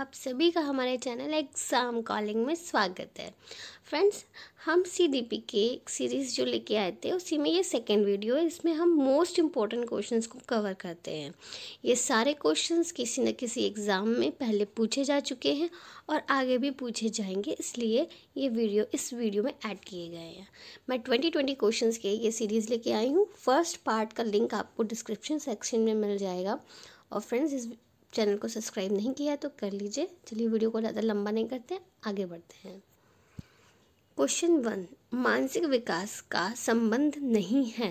आप सभी का हमारे चैनल एग्ज़ाम कॉलिंग में स्वागत है फ्रेंड्स हम सी डी पी के एक सीरीज़ जो लेके आए थे उसी में ये सेकेंड वीडियो है इसमें हम मोस्ट इम्पॉर्टेंट क्वेश्चंस को कवर करते हैं ये सारे क्वेश्चंस किसी न किसी एग्ज़ाम में पहले पूछे जा चुके हैं और आगे भी पूछे जाएंगे इसलिए ये वीडियो इस वीडियो में ऐड किए गए हैं मैं ट्वेंटी ट्वेंटी क्वेश्चन के ये सीरीज़ लेके आई हूँ फर्स्ट पार्ट का लिंक आपको डिस्क्रिप्शन सेक्शन में मिल जाएगा और फ्रेंड्स इस चैनल को सब्सक्राइब नहीं किया है तो कर लीजिए चलिए वीडियो को ज़्यादा लंबा नहीं करते आगे बढ़ते हैं क्वेश्चन वन मानसिक विकास का संबंध नहीं है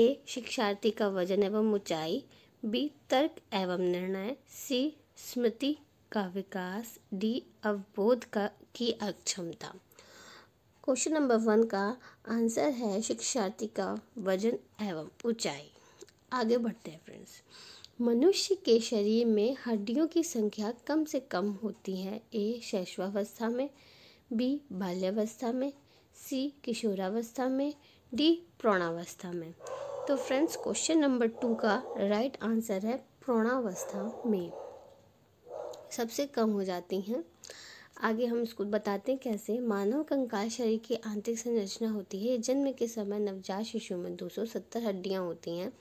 ए शिक्षार्थी का वजन एवं ऊंचाई बी तर्क एवं निर्णय सी स्मृति का विकास डी अवबोध का की अक्षमता क्वेश्चन नंबर वन का आंसर है शिक्षार्थी का वजन एवं ऊंचाई आगे बढ़ते हैं फ्रेंड्स मनुष्य के शरीर में हड्डियों की संख्या कम से कम होती है ए शैशवावस्था में बी बाल्यावस्था में सी किशोरावस्था में डी प्रौणावस्था में तो फ्रेंड्स क्वेश्चन नंबर टू का राइट आंसर है प्रौणावस्था में सबसे कम हो जाती हैं आगे हम इसको बताते हैं कैसे मानव कंकाल शरीर की आंतरिक संरचना होती है जन्म के समय नवजात शिशु में 270 हड्डियां होती हैं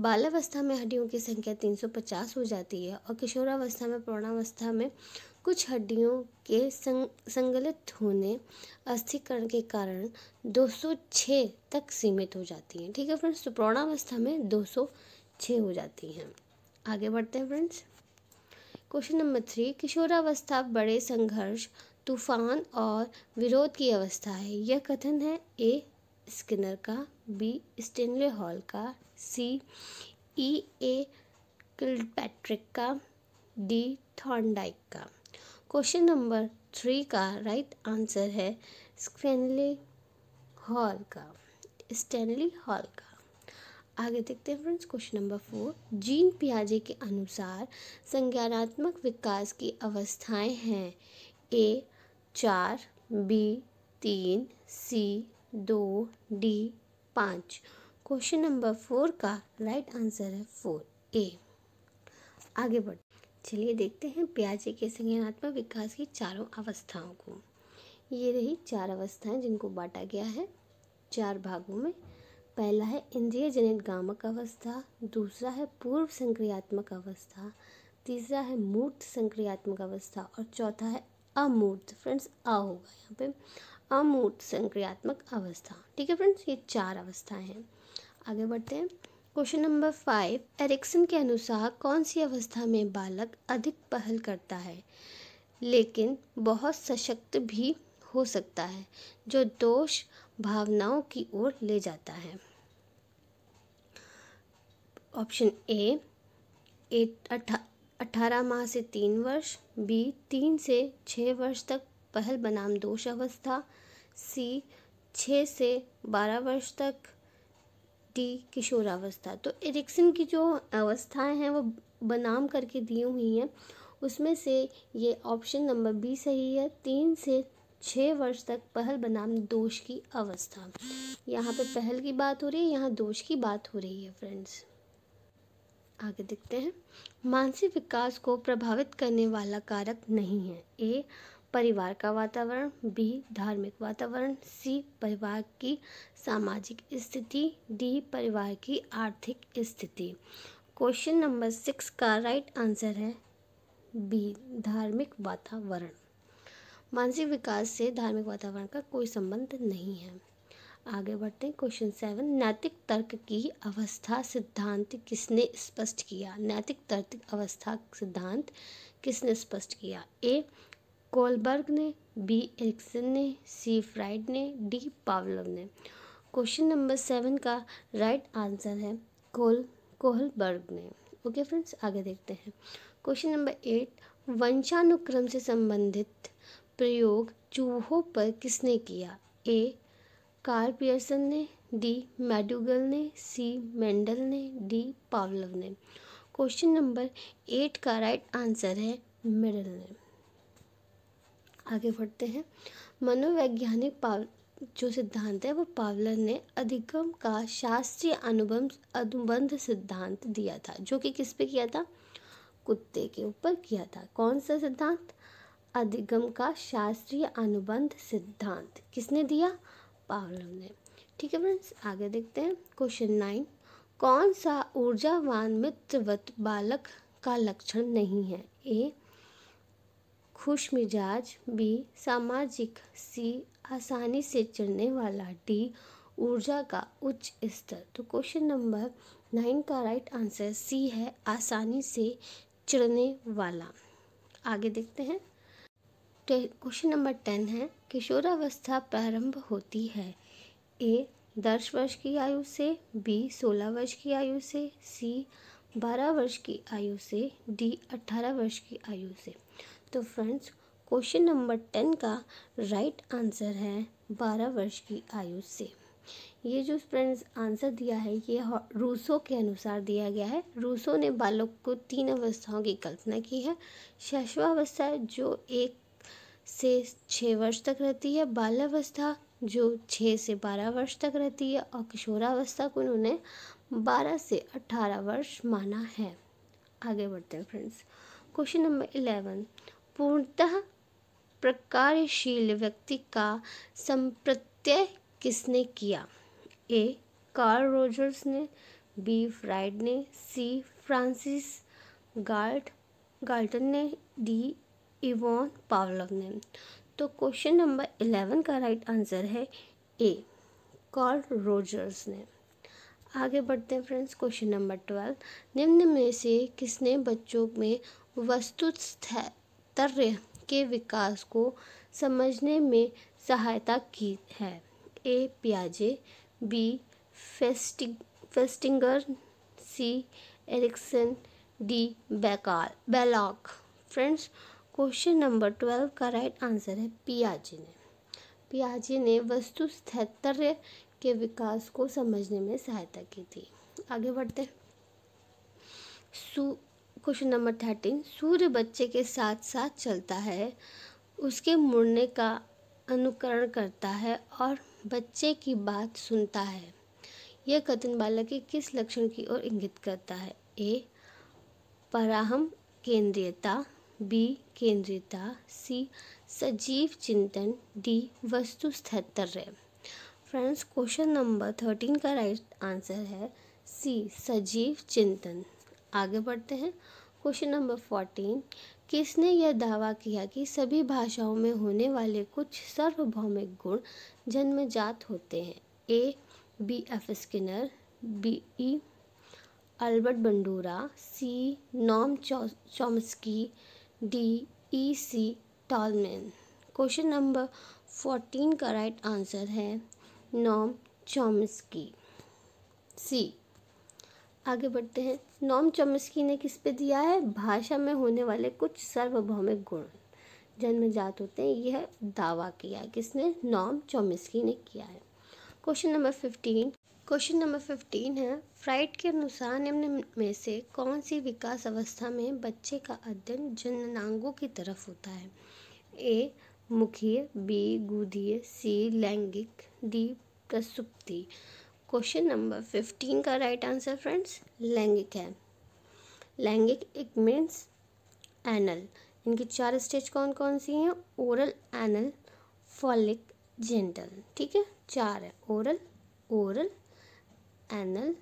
बालावस्था में हड्डियों की संख्या 350 हो जाती है और किशोरावस्था में प्रौणावस्था में कुछ हड्डियों के संग संगलित होने अस्थिकरण के कारण 206 तक सीमित हो जाती हैं ठीक है फ्रेंड्स तो प्रौणावस्था में 206 हो जाती हैं आगे बढ़ते हैं फ्रेंड्स क्वेश्चन नंबर थ्री किशोरावस्था बड़े संघर्ष तूफान और विरोध की अवस्था है यह कथन है ए स्किनर का बी स्टेनले हॉल का सी ई ए किल्पैट्रिक का डी थॉर्नडाइक का क्वेश्चन नंबर थ्री का राइट आंसर है स्टैनली हॉल का स्टैनली हॉल का आगे देखते हैं friends question number four Jean पियाजे के अनुसार संज्ञानात्मक विकास की अवस्थाएं हैं ए चार बी तीन सी दो डी पाँच क्वेश्चन नंबर फोर का राइट आंसर है फोर ए आगे बढ़ चलिए देखते हैं प्याजे के संज्ञानात्मक विकास की चारों अवस्थाओं को ये रही चार अवस्थाएं जिनको बांटा गया है चार भागों में पहला है इंद्रिय जनित गामक अवस्था दूसरा है पूर्व संक्रियात्मक अवस्था तीसरा है मूर्त संक्रियात्मक अवस्था और चौथा है अमूर्त फ्रेंड्स अ होगा यहाँ पे अमूर्त संक्रियात्मक अवस्था ठीक है फ्रेंड्स ये चार अवस्थाएं हैं आगे बढ़ते हैं क्वेश्चन नंबर फाइव एरिक्सन के अनुसार कौन सी अवस्था में बालक अधिक पहल करता है लेकिन बहुत सशक्त भी हो सकता है जो दोष भावनाओं की ओर ले जाता है ऑप्शन ए अठारह माह से तीन वर्ष बी तीन से छः वर्ष तक पहल बनाम दोष अवस्था सी छः से बारह वर्ष तक मिट्टी किशोरावस्था तो इरिक्सन की जो अवस्थाएं हैं वो बनाम करके दी हुई हैं उसमें से ये ऑप्शन नंबर बी सही है तीन से छः वर्ष तक पहल बनाम दोष की अवस्था यहाँ पे पहल की बात हो रही है यहाँ दोष की बात हो रही है फ्रेंड्स आगे देखते हैं मानसिक विकास को प्रभावित करने वाला कारक नहीं है ए परिवार का वातावरण बी धार्मिक वातावरण सी परिवार की सामाजिक स्थिति डी परिवार की आर्थिक स्थिति क्वेश्चन नंबर सिक्स का राइट आंसर है बी धार्मिक वातावरण मानसिक विकास से धार्मिक वातावरण का कोई संबंध नहीं है आगे बढ़ते हैं क्वेश्चन सेवन नैतिक तर्क की अवस्था सिद्धांत किसने स्पष्ट किया नैतिक तर्क अवस्था सिद्धांत किसने स्पष्ट किया ए कोलबर्ग ने बी एरिक्सन ने सी फ्राइड ने डी पावलव ने क्वेश्चन नंबर सेवन का राइट right आंसर है कोल कोहलबर्ग ने ओके फ्रेंड्स आगे देखते हैं क्वेश्चन नंबर एट वंशानुक्रम से संबंधित प्रयोग चूहों पर किसने किया ए कार्ल पियर्सन ने डी मैडुगल ने सी मेंडल ने डी पावलव ने क्वेश्चन नंबर एट का राइट right आंसर है मेडल ने आगे बढ़ते हैं मनोवैज्ञानिक पाव जो सिद्धांत है वो पावलर ने अधिगम का शास्त्रीय अनुबंध अनुबंध सिद्धांत दिया था जो कि किस पे किया था कुत्ते के ऊपर किया था कौन सा सिद्धांत अधिगम का शास्त्रीय अनुबंध सिद्धांत किसने दिया पावलर ने ठीक है फ्रेंड्स आगे देखते हैं क्वेश्चन नाइन कौन सा ऊर्जावान मित्रवत बालक का लक्षण नहीं है ए खुश मिजाज बी सामाजिक सी आसानी से चलने वाला डी ऊर्जा का उच्च स्तर तो क्वेश्चन नंबर नाइन का राइट आंसर सी है आसानी से चढ़ने वाला आगे देखते हैं क्वेश्चन नंबर टेन है किशोरावस्था प्रारंभ होती है ए दस वर्ष की आयु से बी सोलह वर्ष की आयु से सी बारह वर्ष की आयु से डी अट्ठारह वर्ष की आयु से तो फ्रेंड्स क्वेश्चन नंबर टेन का राइट आंसर है बारह वर्ष की आयु से ये जो फ्रेंड्स आंसर दिया है ये रूसो के अनुसार दिया गया है रूसो ने बालक को तीन अवस्थाओं की कल्पना की है शैशवावस्था जो एक से छः वर्ष तक रहती है बाल्यावस्था जो छः से बारह वर्ष तक रहती है और किशोरावस्था को उन्होंने बारह से अट्ठारह वर्ष माना है आगे बढ़ते हैं फ्रेंड्स क्वेश्चन नंबर इलेवन पूर्णतः प्रकारशील व्यक्ति का संप्रत्यय किसने किया ए कार्ल रोजर्स ने बी फ्राइड ने सी फ्रांसिस गार्ड गार्टन ने डी इवॉन पावलव ने तो क्वेश्चन नंबर इलेवन का राइट आंसर है ए कार्ल रोजर्स ने आगे बढ़ते हैं फ्रेंड्स क्वेश्चन नंबर ट्वेल्व निम्न में से किसने बच्चों में वस्तुस्थ है तात्पर्य के विकास को समझने में सहायता की है ए पियाजे B Festing Festinger C Erikson D Baikal Bailock friends question number twelve का राइट आंसर है पियाजे ने पियाजे ने वस्तु स्थैतर्य के विकास को समझने में सहायता की थी आगे बढ़ते सु क्वेश्चन नंबर थर्टीन सूर्य बच्चे के साथ साथ चलता है उसके मुड़ने का अनुकरण करता है और बच्चे की बात सुनता है यह कथन बालक के किस लक्षण की ओर इंगित करता है ए पराहम केंद्रीयता बी केंद्रीयता सी सजीव चिंतन डी वस्तु स्थैतर्य फ्रेंड्स क्वेश्चन नंबर थर्टीन का राइट आंसर है सी सजीव चिंतन आगे बढ़ते हैं क्वेश्चन नंबर फोर्टीन किसने यह दावा किया कि सभी भाषाओं में होने वाले कुछ सार्वभौमिक गुण जन्मजात होते हैं A B F Skinner B E Albert Bandura C Noam Chomsky D E C Tolman question number fourteen का राइट आंसर है नॉम चॉम्स्की सी आगे बढ़ते हैं नॉम चमस्की ने किस पे दिया है भाषा में होने वाले कुछ सार्वभौमिक गुण जन्मजात होते हैं यह दावा किया किसने नॉम चॉम्स्की ने किया है question number fifteen question number fifteen है फ्राइड के अनुसार निम्न में से कौन सी विकास अवस्था में बच्चे का अध्ययन जननांगों की तरफ होता है ए मुखीय बी गुदीय सी लैंगिक डी प्रसुप्ति क्वेश्चन नंबर फिफ्टीन का राइट आंसर फ्रेंड्स लैंगिक है लैंगिक इट मीन्स एनल इनकी चार स्टेज कौन कौन सी हैं ओरल एनल फॉलिक जेंटल ठीक है चार है oral oral anal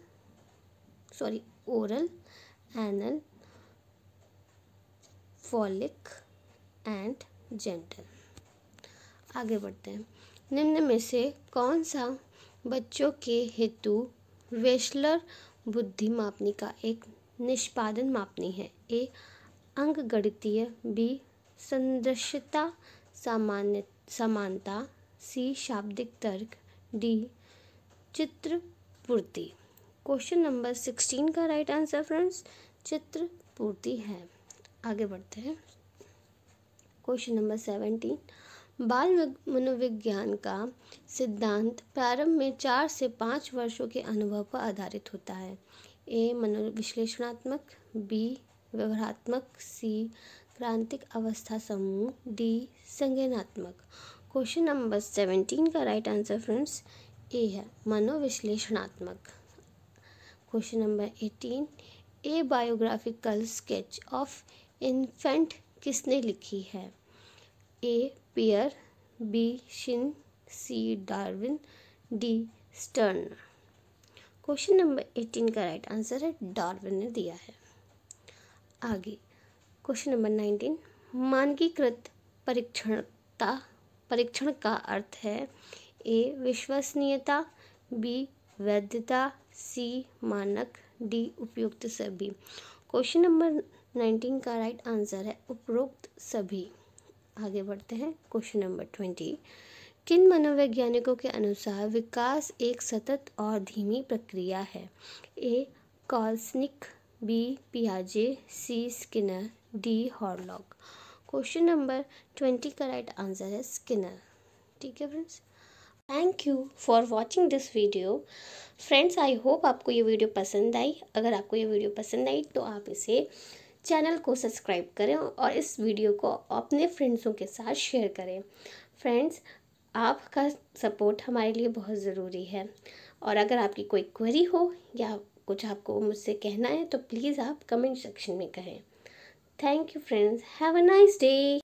sorry oral anal phallic and genital आगे बढ़ते हैं निम्न में से कौन सा बच्चों के हेतु वेस्लर बुद्धि मापनी का एक निष्पादन मापनी है ए गणितीय बी संदर्शता सामान्य समानता सी शाब्दिक तर्क डी चित्रपूर्ति क्वेश्चन नंबर सिक्सटीन का राइट आंसर फ्रेंड्स चित्रपूर्ति है आगे बढ़ते हैं क्वेश्चन नंबर सेवेंटीन बाल मनोविज्ञान का सिद्धांत प्रारंभ में चार से पाँच वर्षों के अनुभव पर आधारित होता है ए मनोविश्लेषणात्मक बी व्यवहारात्मक सी क्रांतिक अवस्था समूह डी संज्ञानात्मक क्वेश्चन नंबर सेवेंटीन का राइट आंसर फ्रेंड्स ए है मनोविश्लेषणात्मक question number eighteen A biographical sketch of infant किसने लिखी है A Preyer B Shinn C Darwin D Stern question number eighteen का राइट आंसर है डार्विन ने दिया है आगे क्वेश्चन नंबर नाइनटीन मानकीकृत परीक्षणता परीक्षण का अर्थ है ए विश्वसनीयता बी वैधता सी मानक डी उपयुक्त सभी क्वेश्चन नंबर नाइनटीन का राइट आंसर है उपरोक्त सभी आगे बढ़ते हैं क्वेश्चन नंबर ट्वेंटी किन मनोवैज्ञानिकों के अनुसार विकास एक सतत और धीमी प्रक्रिया है ए कॉल्सनिक बी पियाजे C Skinner D Hurlock question number twenty का राइट आंसर है स्किनर ठीक है friends thank you for watching this video friends I hope आपको ये वीडियो पसंद आई अगर आपको ये वीडियो पसंद आई तो आप इसे चैनल को सब्सक्राइब करें और इस वीडियो को अपने फ्रेंड्सों के साथ शेयर करें फ्रेंड्स आपका सपोर्ट हमारे लिए बहुत ज़रूरी है और अगर आपकी कोई क्वेरी हो या कुछ आपको मुझसे कहना है तो प्लीज़ आप कमेंट सेक्शन में कहें thank you friends have a nice day